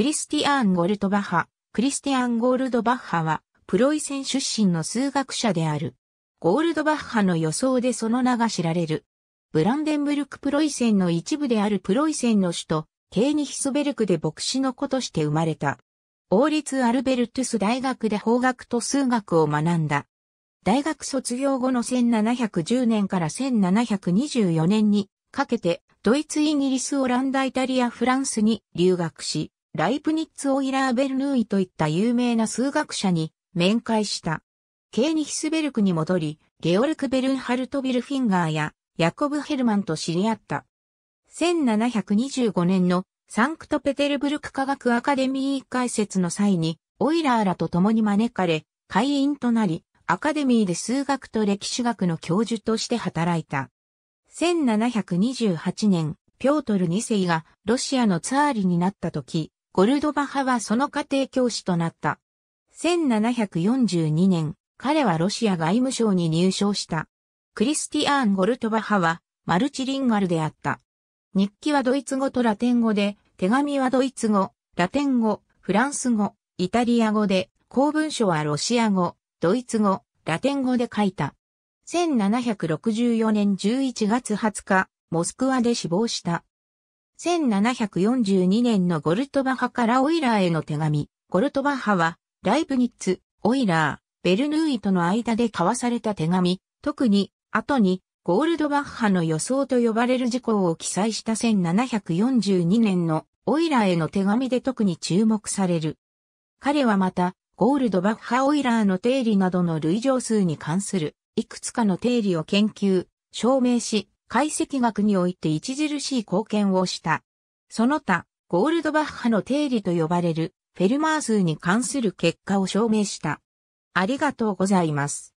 クリスティアン・ゴルトバッハ。クリスティアン・ゴールドバッハは、プロイセン出身の数学者である。ゴールドバッハの予想でその名が知られる。ブランデンブルクプロイセンの一部であるプロイセンの首都、ケーニヒスベルクで牧師の子として生まれた。王立アルベルトゥス大学で法学と数学を学んだ。大学卒業後の1710年から1724年にかけて、ドイツ、イギリス、オランダ、イタリア、フランスに留学し、ライプニッツ・オイラー・ベルヌーイといった有名な数学者に面会した。ケーニヒスベルクに戻り、ゲオルク・ベルンハルト・ビルフィンガーやヤコブ・ヘルマンと知り合った。1725年のサンクトペテルブルク科学アカデミー解説の際に、オイラーらと共に招かれ、会員となり、アカデミーで数学と歴史学の教授として働いた。1728年、ピョートル2世がロシアのツアーリになった時、ゴルドバ派はその家庭教師となった。1742年、彼はロシア外務省に入省した。クリスティアーン・ゴルトバ派はマルチリンガルであった。日記はドイツ語とラテン語で、手紙はドイツ語、ラテン語、フランス語、イタリア語で、公文書はロシア語、ドイツ語、ラテン語で書いた。1764年11月20日、モスクワで死亡した。1742年のゴルトバハからオイラーへの手紙。ゴルトバハは、ライブニッツ、オイラー、ベルヌーイとの間で交わされた手紙、特に、後に、ゴールドバッハの予想と呼ばれる事項を記載した1742年のオイラーへの手紙で特に注目される。彼はまた、ゴールドバッハ・オイラーの定理などの類乗数に関する、いくつかの定理を研究、証明し、解析学において著しい貢献をした。その他、ゴールドバッハの定理と呼ばれるフェルマー数に関する結果を証明した。ありがとうございます。